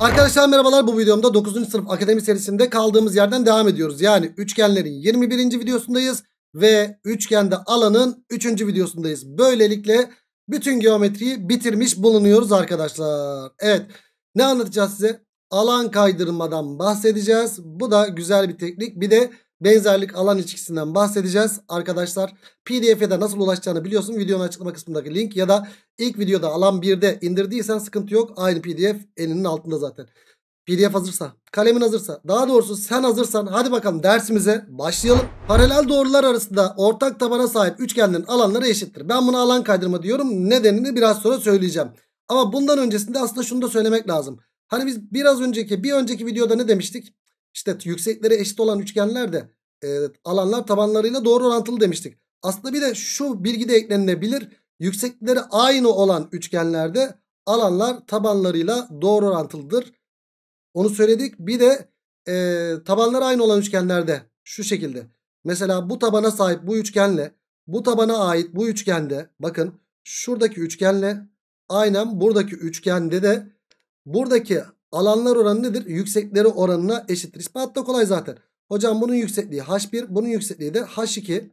Arkadaşlar merhabalar bu videomda 9. sınıf akademi serisinde kaldığımız yerden devam ediyoruz. Yani üçgenlerin 21. videosundayız ve üçgende alanın 3. videosundayız. Böylelikle bütün geometriyi bitirmiş bulunuyoruz arkadaşlar. Evet ne anlatacağız size? Alan kaydırmadan bahsedeceğiz. Bu da güzel bir teknik. Bir de benzerlik alan ilişkisinden bahsedeceğiz. Arkadaşlar PDF'de nasıl ulaşacağını biliyorsun. Videonun açıklama kısmındaki link ya da ilk videoda alan 1'de indirdiysen sıkıntı yok. Aynı pdf elinin altında zaten. PDF hazırsa, kalemin hazırsa, daha doğrusu sen hazırsan hadi bakalım dersimize başlayalım. Paralel doğrular arasında ortak tabana sahip üçgenlerin alanları eşittir. Ben buna alan kaydırma diyorum. Nedenini biraz sonra söyleyeceğim. Ama bundan öncesinde aslında şunu da söylemek lazım. Hani biz biraz önceki bir önceki videoda ne demiştik? İşte yüksekleri eşit olan üçgenler de e, alanlar tabanlarıyla doğru orantılı demiştik. Aslında bir de şu bilgi de eklenilebilir. Yüksekleri aynı olan üçgenlerde alanlar tabanlarıyla doğru orantılıdır. Onu söyledik. Bir de e, tabanları aynı olan üçgenlerde şu şekilde. Mesela bu tabana sahip bu üçgenle bu tabana ait bu üçgende bakın şuradaki üçgenle aynen buradaki üçgende de buradaki Alanlar oranı nedir? Yüksekleri oranına eşittir. İspat da kolay zaten. Hocam bunun yüksekliği H1 bunun yüksekliği de H2.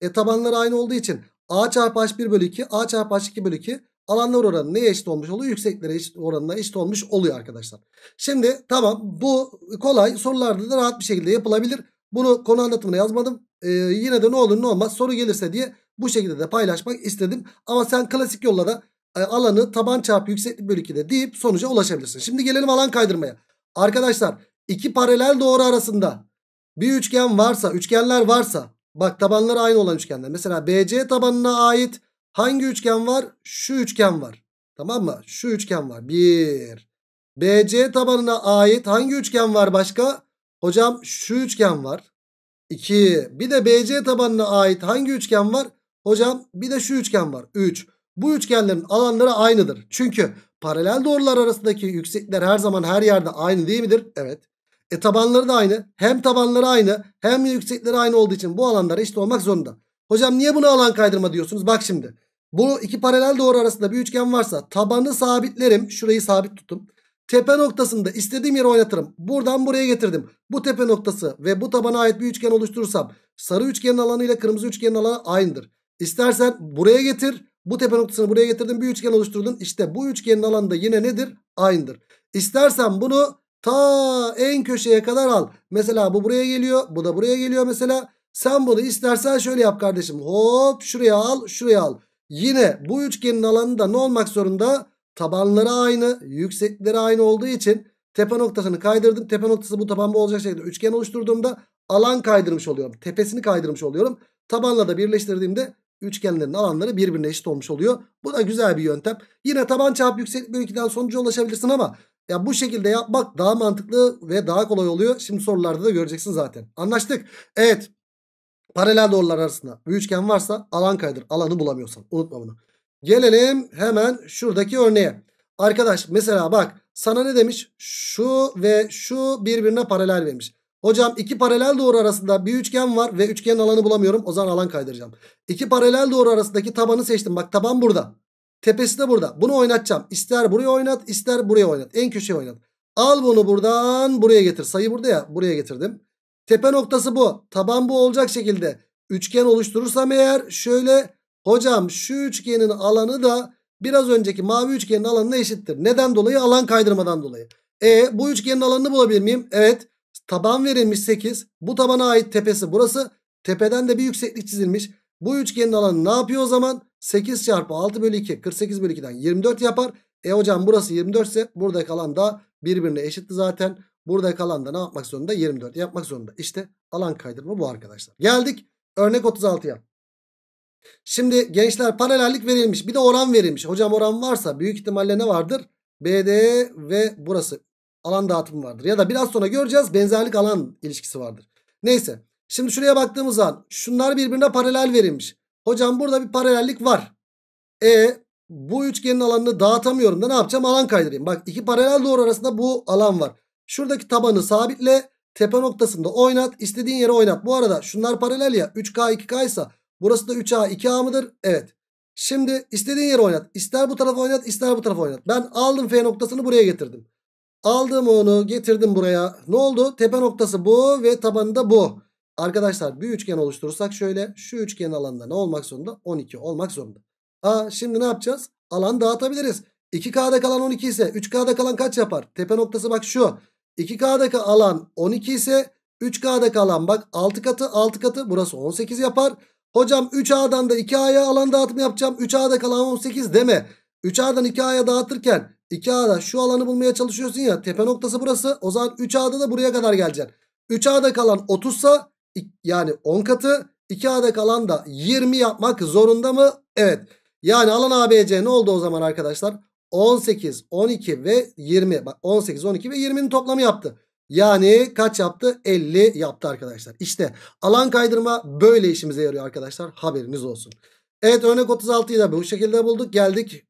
E tabanları aynı olduğu için A çarpı H1 bölü 2 A çarpı H2 bölü 2 alanlar oranı neye eşit olmuş oluyor? Yükseklere eşit oranına eşit olmuş oluyor arkadaşlar. Şimdi tamam bu kolay sorularda da rahat bir şekilde yapılabilir. Bunu konu anlatımına yazmadım. Ee, yine de ne olur ne olmaz soru gelirse diye bu şekilde de paylaşmak istedim. Ama sen klasik yolla da e, alanı taban çarpı yükseklik bölü 2'de deyip sonuca ulaşabilirsin. Şimdi gelelim alan kaydırmaya. Arkadaşlar iki paralel doğru arasında bir üçgen varsa üçgenler varsa bak tabanları aynı olan üçgenler. Mesela BC tabanına ait hangi üçgen var? Şu üçgen var. Tamam mı? Şu üçgen var. Bir. BC tabanına ait hangi üçgen var başka? Hocam şu üçgen var. 2. Bir de BC tabanına ait hangi üçgen var? Hocam bir de şu üçgen var. 3. Bu üçgenlerin alanları aynıdır. Çünkü paralel doğrular arasındaki yüksekler her zaman her yerde aynı değil midir? Evet. E tabanları da aynı. Hem tabanları aynı hem yüksekleri aynı olduğu için bu alanlar eşit olmak zorunda. Hocam niye buna alan kaydırma diyorsunuz? Bak şimdi. Bu iki paralel doğru arasında bir üçgen varsa tabanı sabitlerim. Şurayı sabit tuttum. Tepe noktasında istediğim yere oynatırım. Buradan buraya getirdim. Bu tepe noktası ve bu tabana ait bir üçgen oluşturursam sarı üçgenin alanı ile kırmızı üçgenin alanı aynıdır. İstersen buraya getir bu tepe noktasını buraya getirdin bir üçgen oluşturdun. İşte bu üçgenin alanı yine nedir? Aynıdır. İstersen bunu ta en köşeye kadar al. Mesela bu buraya geliyor. Bu da buraya geliyor mesela. Sen bunu istersen şöyle yap kardeşim. Hop şuraya al şuraya al. Yine bu üçgenin alanı ne olmak zorunda? Tabanları aynı yüksekleri aynı olduğu için tepe noktasını kaydırdım. Tepe noktası bu taban bu olacak şekilde üçgen oluşturduğumda alan kaydırmış oluyorum. Tepesini kaydırmış oluyorum. Tabanla da birleştirdiğimde üçgenlerin alanları birbirine eşit olmuş oluyor. Bu da güzel bir yöntem. Yine taban çarpı yükseklik bölü 2'den sonuca ulaşabilirsin ama ya bu şekilde yapmak daha mantıklı ve daha kolay oluyor. Şimdi sorularda da göreceksin zaten. Anlaştık. Evet. Paralel doğrular arasında bir üçgen varsa alan kaydır. Alanı bulamıyorsan. Unutma bunu. Gelelim hemen şuradaki örneğe. Arkadaş mesela bak sana ne demiş? Şu ve şu birbirine paralel vermiş. Hocam iki paralel doğru arasında bir üçgen var ve üçgenin alanı bulamıyorum. O zaman alan kaydıracağım. İki paralel doğru arasındaki tabanı seçtim. Bak taban burada. Tepesi de burada. Bunu oynatacağım. İster buraya oynat ister buraya oynat. En köşeye oynat. Al bunu buradan buraya getir. Sayı burada ya buraya getirdim. Tepe noktası bu. Taban bu olacak şekilde üçgen oluşturursam eğer şöyle hocam şu üçgenin alanı da biraz önceki mavi üçgenin alanına eşittir. Neden dolayı? Alan kaydırmadan dolayı. E bu üçgenin alanını bulabilir miyim? Evet. Taban verilmiş 8. Bu tabana ait tepesi burası. Tepeden de bir yükseklik çizilmiş. Bu üçgenin alanı ne yapıyor o zaman? 8 çarpı 6 bölü 2 48 bölü 2'den 24 yapar. E hocam burası 24 ise burada kalan da birbirine eşitti zaten. Burada kalan da ne yapmak zorunda? 24 yapmak zorunda. İşte alan kaydırma bu arkadaşlar. Geldik örnek 36'ya. Şimdi gençler paralellik verilmiş. Bir de oran verilmiş. Hocam oran varsa büyük ihtimalle ne vardır? BD e ve burası alan dağıtımı vardır. Ya da biraz sonra göreceğiz benzerlik alan ilişkisi vardır. Neyse. Şimdi şuraya baktığımız zaman şunlar birbirine paralel verilmiş. Hocam burada bir paralellik var. E bu üçgenin alanını dağıtamıyorum da ne yapacağım? Alan kaydırayım. Bak iki paralel doğru arasında bu alan var. Şuradaki tabanı sabitle tepe noktasında oynat. istediğin yere oynat. Bu arada şunlar paralel ya 3K 2K ise burası da 3A 2A mıdır? Evet. Şimdi istediğin yere oynat. İster bu tarafa oynat ister bu tarafa oynat. Ben aldım F noktasını buraya getirdim. Aldım onu getirdim buraya. Ne oldu? Tepe noktası bu ve tabanı da bu. Arkadaşlar bir üçgen oluşturursak şöyle şu üçgenin alanında ne olmak zorunda? 12 olmak zorunda. Aa, şimdi ne yapacağız? Alan dağıtabiliriz. 2K'da kalan 12 ise 3K'da kalan kaç yapar? Tepe noktası bak şu. 2K'da alan 12 ise 3K'da kalan bak 6 katı 6 katı burası 18 yapar. Hocam 3A'dan da 2A'ya alan dağıtımı yapacağım. 3A'da kalan 18 deme. 3A'dan 2A'ya dağıtırken 2A'da şu alanı bulmaya çalışıyorsun ya. Tepe noktası burası. O zaman 3A'da da buraya kadar geleceksin. 3A'da kalan 30 sa yani 10 katı 2A'da kalan da 20 yapmak zorunda mı? Evet. Yani alan ABC ne oldu o zaman arkadaşlar? 18, 12 ve 20. Bak 18, 12 ve 20'nin toplamı yaptı. Yani kaç yaptı? 50 yaptı arkadaşlar. İşte alan kaydırma böyle işimize yarıyor arkadaşlar. Haberiniz olsun. Evet örnek 36'yı da bu şekilde bulduk. Geldik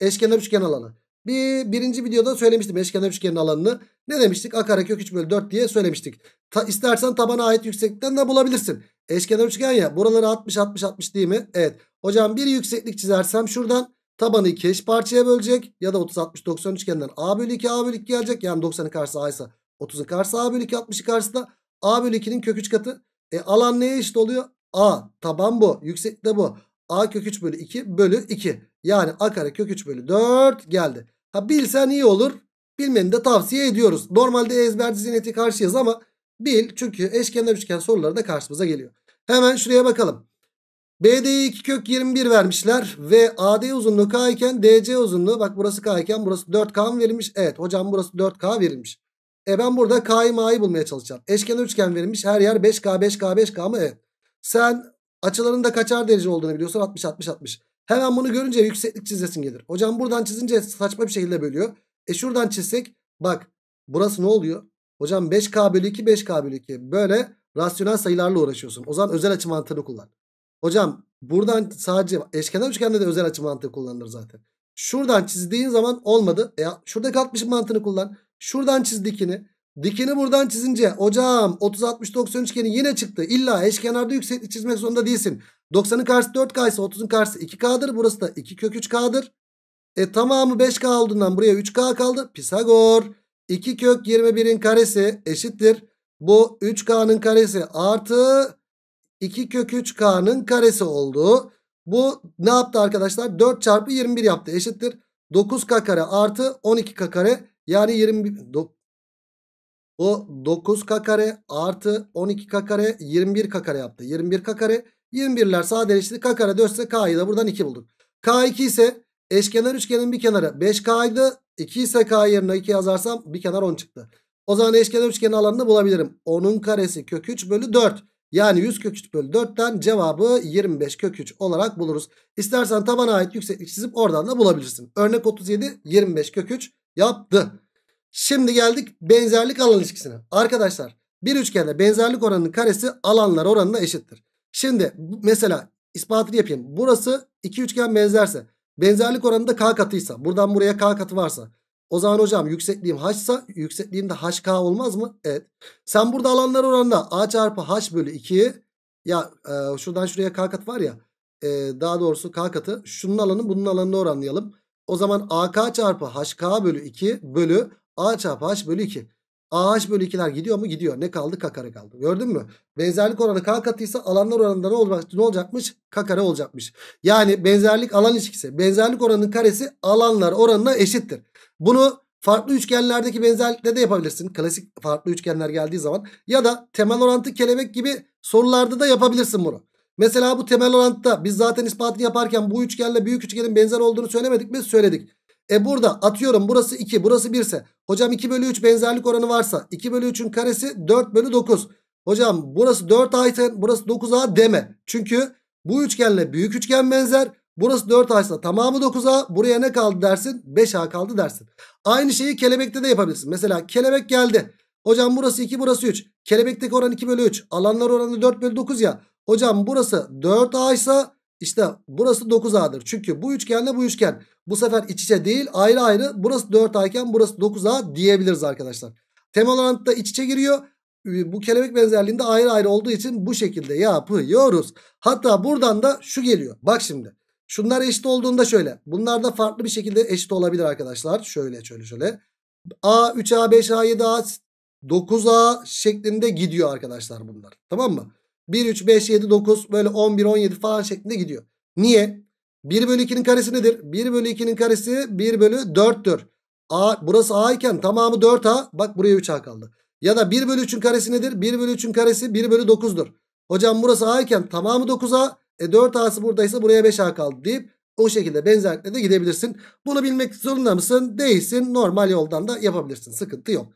eşkenar üçgen alanı. Bir, birinci videoda söylemiştim eşkenar üçgenin alanını. Ne demiştik? A kare kök 3 bölü 4 diye söylemiştik. Ta, istersen tabana ait yükseklikten de bulabilirsin. Eşkenar üçgen ya. Buraları 60 60 60 değil mi? Evet. Hocam bir yükseklik çizersem şuradan tabanı iki eş parçaya bölecek. Ya da 30 60 90 üçgeninden A bölü 2 A bölü 2 gelecek. Yani 90'ın karşısı A ise 30'un karşısı A bölü 2 60'ın karşısı da A bölü 2'nin kök 3 katı. E, alan neye eşit oluyor? A taban bu. Yükseklik de bu. A kök 3 bölü 2 bölü 2. Yani A kare kök 3 bölü 4 geldi. Ha bilsen iyi olur. Bilmeni de tavsiye ediyoruz. Normalde ezberci zihniyeti karşıyız ama bil çünkü eşkenar üçgen soruları da karşımıza geliyor. Hemen şuraya bakalım. BD'ye 2 kök 21 vermişler ve AD uzunluğu K iken DC uzunluğu bak burası K iken burası 4K mı verilmiş? Evet hocam burası 4K verilmiş. E ben burada K'yı M'yi bulmaya çalışacağım. Eşkenar üçgen verilmiş her yer 5K 5K 5K mı? Evet. Sen açıların da kaçar derece olduğunu biliyorsun 60 60 60. Hemen bunu görünce yükseklik çizesin gelir. Hocam buradan çizince saçma bir şekilde bölüyor. E şuradan çizsek bak burası ne oluyor? Hocam 5K bölü 2 5K bölü 2 böyle rasyonel sayılarla uğraşıyorsun. O zaman özel açı mantığını kullan. Hocam buradan sadece eşkenar üçgende de özel açı mantığı kullanılır zaten. Şuradan çizdiğin zaman olmadı. E, şurada 60 mantığını kullan. Şuradan çizdikini. Dikini buradan çizince hocam 30 60 90 üçgeni yine çıktı. İlla eşkenarda yükseklik çizmek zorunda değilsin. 90'ın karşısı 4K ise 30'un karşısı 2K'dır. Burası da 2 kök 3K'dır. E tamamı 5K olduğundan buraya 3K kaldı. Pisagor 2 kök 21'in karesi eşittir. Bu 3K'nın karesi artı 2 kök 3K'nın karesi oldu. Bu ne yaptı arkadaşlar? 4 çarpı 21 yaptı eşittir. 9K kare artı 12K kare yani 21. Bu 9k kare artı 12k kare 21k kare yaptı. 21k kare 21'ler sadeleşti. K kare 4 ise K'yı da buradan 2 bulduk. K2 ise eşkenar üçgenin bir kenarı 5K'ydı. 2 ise K yerine 2 yazarsam bir kenar 10 çıktı. O zaman eşkenar üçgenin alanını bulabilirim. 10'un karesi kök 3 bölü 4. Yani 100 kök 3 bölü 4'ten cevabı 25 kök 3 olarak buluruz. İstersen tabana ait yükseklik çizip oradan da bulabilirsin. Örnek 37 25 kök 3 yaptı. Şimdi geldik benzerlik alan ilişkisine. Arkadaşlar bir üçgende benzerlik oranının karesi alanlar oranına eşittir. Şimdi mesela ispatını yapayım. Burası iki üçgen benzerse benzerlik oranında k katıysa buradan buraya k katı varsa o zaman hocam yüksekliğim h'sa yüksekliğim de hk olmaz mı? Evet. Sen burada alanlar oranında a çarpı h bölü 2 ya e, şuradan şuraya k katı var ya e, daha doğrusu k katı şunun alanı bunun alanını oranlayalım. O zaman ak çarpı hk bölü 2 bölü A çarpı H bölü 2. A H bölü 2'ler gidiyor mu? Gidiyor. Ne kaldı? K kare kaldı. Gördün mü? Benzerlik oranı K katıysa alanlar oranında ne, olacak, ne olacakmış? K kare olacakmış. Yani benzerlik alan ilişkisi. Benzerlik oranının karesi alanlar oranına eşittir. Bunu farklı üçgenlerdeki benzerlikle de yapabilirsin. Klasik farklı üçgenler geldiği zaman. Ya da temel orantı kelebek gibi sorularda da yapabilirsin bunu. Mesela bu temel orantıda biz zaten ispatını yaparken bu üçgenle büyük üçgenin benzer olduğunu söylemedik mi? Söyledik. E burada atıyorum burası 2 burası 1 ise hocam 2 bölü 3 benzerlik oranı varsa 2 bölü 3'ün karesi 4 bölü 9. Hocam burası 4A ise burası 9A deme. Çünkü bu üçgenle büyük üçgen benzer. Burası 4A ise tamamı 9A. Buraya ne kaldı dersin? 5A kaldı dersin. Aynı şeyi kelebekte de yapabilirsin. Mesela kelebek geldi. Hocam burası 2 burası 3. Kelebekteki oran 2 bölü 3. Alanlar oranı 4 bölü 9 ya. Hocam burası 4A ise işte burası 9A'dır. Çünkü bu üçgenle bu üçgen. Bu sefer iç içe değil ayrı ayrı burası 4A iken burası 9A diyebiliriz arkadaşlar. Temel orantı da iç içe giriyor. Ee, bu kelebek benzerliğinde ayrı ayrı olduğu için bu şekilde yapıyoruz. Hatta buradan da şu geliyor. Bak şimdi. Şunlar eşit olduğunda şöyle. Bunlar da farklı bir şekilde eşit olabilir arkadaşlar. Şöyle şöyle şöyle. A 3A 5A 7A 9A şeklinde gidiyor arkadaşlar bunlar. Tamam mı? 1 3 5 7 9 böyle 11 17 falan şeklinde gidiyor. Niye? 1 bölü 2'nin karesi nedir? 1 bölü 2'nin karesi 1 bölü 4'tür. A, burası A iken tamamı 4A. Bak buraya 3A kaldı. Ya da 1 bölü 3'ün karesi nedir? 1 bölü 3'ün karesi 1 bölü 9'dur. Hocam burası A iken tamamı 9A. E 4A'sı buradaysa buraya 5A kaldı deyip o şekilde benzerlikle de gidebilirsin. Bunu bilmek zorunda mısın? Değilsin. Normal yoldan da yapabilirsin. Sıkıntı yok.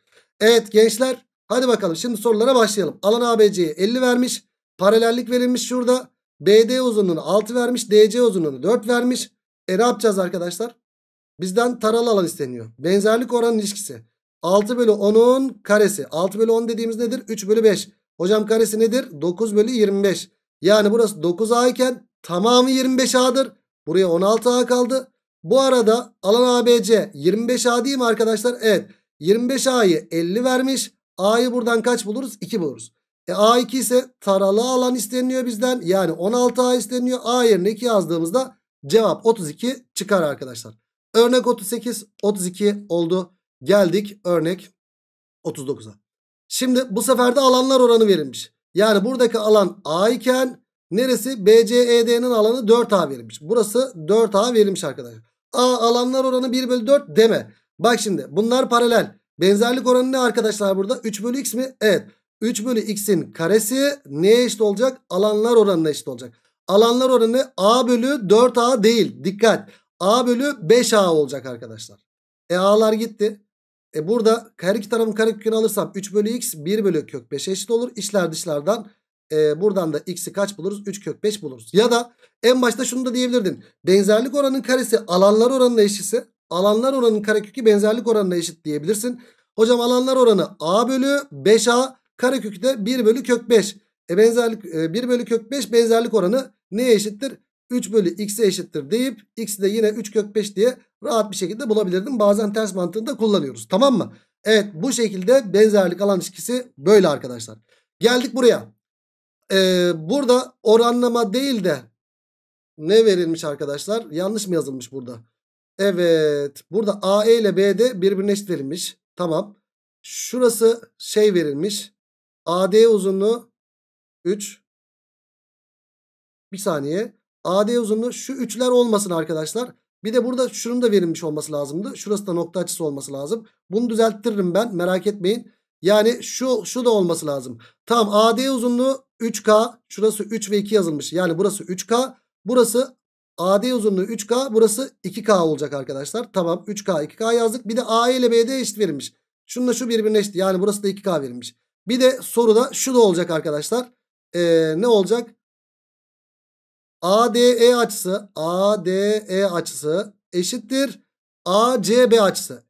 Evet gençler hadi bakalım şimdi sorulara başlayalım. Alan ABC'ye 50 vermiş. Paralellik verilmiş şurada. BD uzunluğunu 6 vermiş. DC uzunluğunu 4 vermiş. E ne yapacağız arkadaşlar? Bizden taralı alan isteniyor. Benzerlik oranın ilişkisi. 6 bölü 10'un karesi. 6 bölü 10 dediğimiz nedir? 3 bölü 5. Hocam karesi nedir? 9 bölü 25. Yani burası 9A iken tamamı 25A'dır. Buraya 16A kaldı. Bu arada alan ABC 25A değil mi arkadaşlar? Evet. 25A'yı 50 vermiş. A'yı buradan kaç buluruz? 2 buluruz. E, A2 ise taralı alan isteniyor bizden. Yani 16A isteniyor. A yerine 2 yazdığımızda cevap 32 çıkar arkadaşlar. Örnek 38, 32 oldu. Geldik örnek 39'a. Şimdi bu sefer de alanlar oranı verilmiş. Yani buradaki alan A iken neresi? BCED'nin alanı 4A verilmiş. Burası 4A verilmiş arkadaşlar. A alanlar oranı 1 bölü 4 deme. Bak şimdi bunlar paralel. Benzerlik oranı ne arkadaşlar burada? 3 bölü x mi? Evet. 3 bölü x'in karesi neye eşit olacak? Alanlar oranına eşit olacak. Alanlar oranı a bölü 4a değil. Dikkat. a bölü 5a olacak arkadaşlar. E a'lar gitti. E burada her iki tarafın karekökünü alırsam 3 bölü x 1 bölü kök 5 eşit olur. İçler dışlardan e, buradan da x'i kaç buluruz? 3 kök 5 buluruz. Ya da en başta şunu da diyebilirdin. Benzerlik oranının karesi alanlar oranına eşitse alanlar oranının karekökü benzerlik oranına eşit diyebilirsin. Hocam alanlar oranı a bölü 5a de 1 bölü kök 5. E benzerlik e, 1 bölü kök 5 benzerlik oranı neye eşittir? 3 bölü x'e eşittir deyip x'i de yine 3 kök 5 diye rahat bir şekilde bulabilirdim. Bazen ters mantığını da kullanıyoruz. Tamam mı? Evet bu şekilde benzerlik alan ilişkisi böyle arkadaşlar. Geldik buraya. Ee, burada oranlama değil de ne verilmiş arkadaşlar? Yanlış mı yazılmış burada? Evet. Burada AE ile BD e birbirine eşit verilmiş. Tamam. Şurası şey verilmiş. AD uzunluğu 3. Bir saniye. AD uzunluğu şu üçler olmasın arkadaşlar. Bir de burada şunun da verilmiş olması lazımdı. Şurası da nokta açısı olması lazım. Bunu düzelttiririm ben merak etmeyin. Yani şu şu da olması lazım. Tamam AD uzunluğu 3K. Şurası 3 ve 2 yazılmış. Yani burası 3K. Burası AD uzunluğu 3K. Burası 2K olacak arkadaşlar. Tamam 3K 2K yazdık. Bir de A ile B'de eşit verilmiş. Şununla şu birbirine eşit. Yani burası da 2K verilmiş. Bir de soruda şu da olacak arkadaşlar. Ee, ne olacak? ADE açısı ADE açısı eşittir ACB açısı.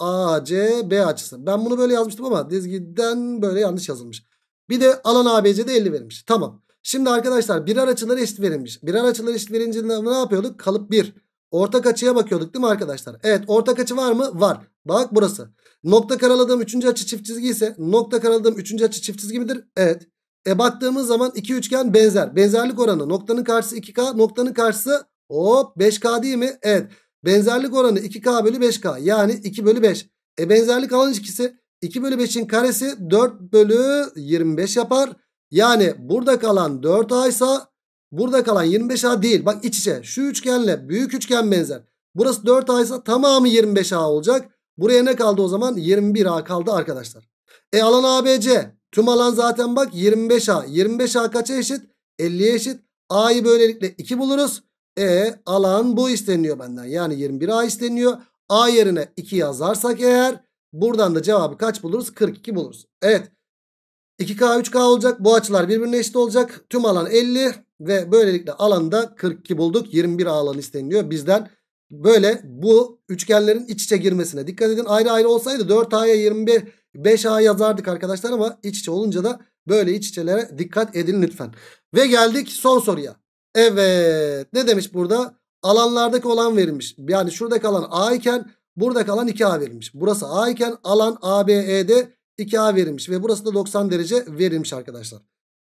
MACB açısı. Ben bunu böyle yazmıştım ama dizgiden böyle yanlış yazılmış. Bir de alan ABC'de 50 verilmiş. Tamam. Şimdi arkadaşlar birer açıları eşit verilmiş. Birer açıları eşit verince ne yapıyorduk? Kalıp 1. Ortak açıya bakıyorduk değil mi arkadaşlar? Evet ortak açı var mı? Var. Bak burası. Nokta karaladığım üçüncü açı çift çizgi ise nokta karaladığım üçüncü açı çift çizgi midir? Evet. E baktığımız zaman iki üçgen benzer. Benzerlik oranı noktanın karşısı 2K noktanın karşısı hop 5K değil mi? Evet. Benzerlik oranı 2K bölü 5K yani 2 bölü 5. E benzerlik alan ilişkisi 2 bölü 5'in karesi 4 bölü 25 yapar. Yani burada kalan 4A ise burada kalan 25A değil. Bak iç içe şu üçgenle büyük üçgen benzer. Burası 4A ise tamamı 25A olacak. Buraya ne kaldı o zaman? 21A kaldı arkadaşlar. E alan ABC. Tüm alan zaten bak 25A. 25A kaça eşit? 50'ye eşit. A'yı böylelikle 2 buluruz. E alan bu isteniyor benden. Yani 21A isteniyor. A yerine 2 yazarsak eğer buradan da cevabı kaç buluruz? 42 buluruz. Evet. 2K 3K olacak. Bu açılar birbirine eşit olacak. Tüm alan 50 ve böylelikle alanda 42 bulduk. 21 alan isteniliyor bizden böyle bu üçgenlerin iç içe girmesine dikkat edin. Ayrı ayrı olsaydı 4A'ya 21 5A yazardık arkadaşlar ama iç içe olunca da böyle iç içelere dikkat edin lütfen. Ve geldik son soruya. Evet ne demiş burada? Alanlardaki olan verilmiş. Yani şurada kalan A iken burada kalan 2A verilmiş. Burası A iken alan ABE'de 2A verilmiş ve burası da 90 derece verilmiş arkadaşlar.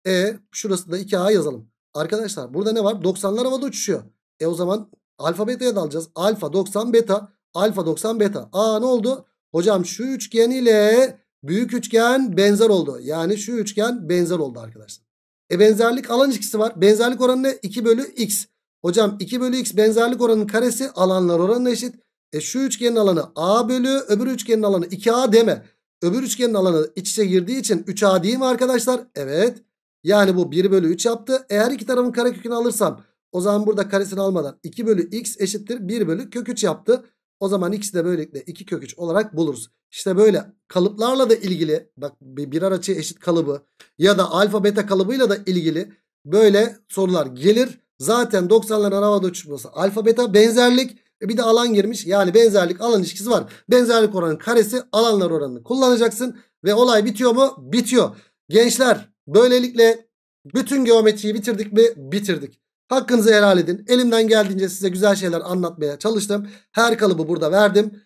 E şurası da 2A yazalım. Arkadaşlar burada ne var? 90'lar havada uçuşuyor. E o zaman Alfa beta'ya dalacağız. Alfa 90 beta. Alfa 90 beta. Aa ne oldu? Hocam şu üçgen ile büyük üçgen benzer oldu. Yani şu üçgen benzer oldu arkadaşlar. E benzerlik alan ilişkisi var. Benzerlik oranı ne? 2 bölü x. Hocam 2 bölü x benzerlik oranının karesi alanlar oranına eşit. E şu üçgenin alanı a bölü öbür üçgenin alanı 2a deme. Öbür üçgenin alanı iç içe girdiği için 3a değil mi arkadaşlar? Evet. Yani bu 1 bölü 3 yaptı. Eğer iki tarafın karekökünü alırsam o zaman burada karesini almadan 2 bölü x eşittir 1 bölü kök 3 yaptı. O zaman x de böylelikle 2 kök 3 olarak buluruz. İşte böyle kalıplarla da ilgili bak birer açı eşit kalıbı ya da alfa beta kalıbıyla da ilgili böyle sorular gelir. Zaten 90'ların havada uçuşması alfa beta benzerlik e bir de alan girmiş. Yani benzerlik alan ilişkisi var. Benzerlik oranının karesi alanlar oranını kullanacaksın. Ve olay bitiyor mu? Bitiyor. Gençler böylelikle bütün geometriyi bitirdik mi? Bitirdik. Hakkınızı helal edin. Elimden geldiğince size güzel şeyler anlatmaya çalıştım. Her kalıbı burada verdim.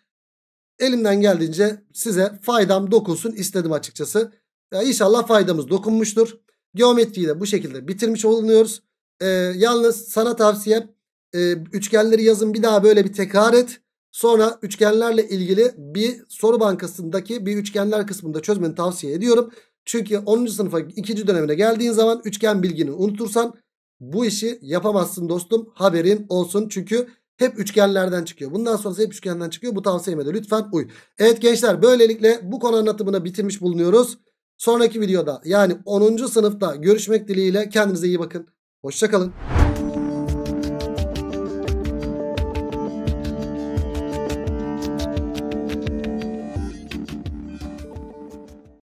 Elimden geldiğince size faydam dokunsun istedim açıkçası. Ya inşallah faydamız dokunmuştur. Geometriyi de bu şekilde bitirmiş olunuyoruz. Ee, yalnız sana tavsiyem e, üçgenleri yazın bir daha böyle bir tekrar et. Sonra üçgenlerle ilgili bir soru bankasındaki bir üçgenler kısmında çözmeni tavsiye ediyorum. Çünkü 10. sınıfa 2. dönemine geldiğin zaman üçgen bilgini unutursan bu işi yapamazsın dostum haberin olsun. Çünkü hep üçgenlerden çıkıyor. Bundan sonrası hep üçgenden çıkıyor. Bu tavsiyeme de lütfen uy. Evet gençler böylelikle bu konu anlatımını bitirmiş bulunuyoruz. Sonraki videoda yani 10. sınıfta görüşmek dileğiyle kendinize iyi bakın. Hoşçakalın.